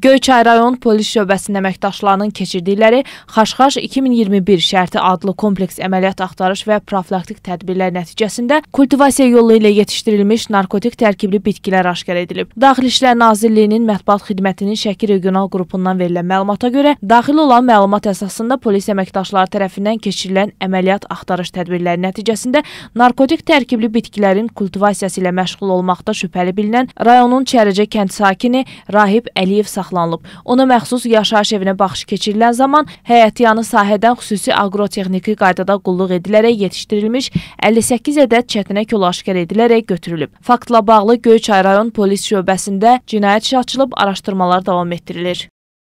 Göyçay rayon polis şöbəsinin əməkdaşlarının keçirdikləri Xaşxaş 2021 şərti adlı kompleks əməliyyat axtarış və profilaktik tədbirlər nəticəsində kultivasiya yolu ilə yetişdirilmiş narkotik tərkibli bitkilər aşkar edilib. Daxili İşlər Nazirliyinin mətbuat xidmətinin Şəki regional qrupundan verilən məlumata görə daxil olan məlumat əsasında polis əməkdaşları tərəfindən keçirilən əməliyyat axtarış tədbirləri nəticəsində narkotik tərkibli bitkilərin kultivasiyası ilə məşğul olmaqda şübhəli bilinən rayonun Çərəcə kənd sakini Rahib Əliyev saxlanılıb. Ona məxsus yaşayış evinə baxış keçirilən zaman həyətyanı sahədən xüsusi aqrotexniki qaydada qulluq edilərək yetişdirilmiş 58 ədəd çətinək yolu aşkar edilərək götürülüb. Faktla bağlı Göyçay rayon polis şöbəsində cinayət işi açılıb, araşdırmalar davam etdirilir.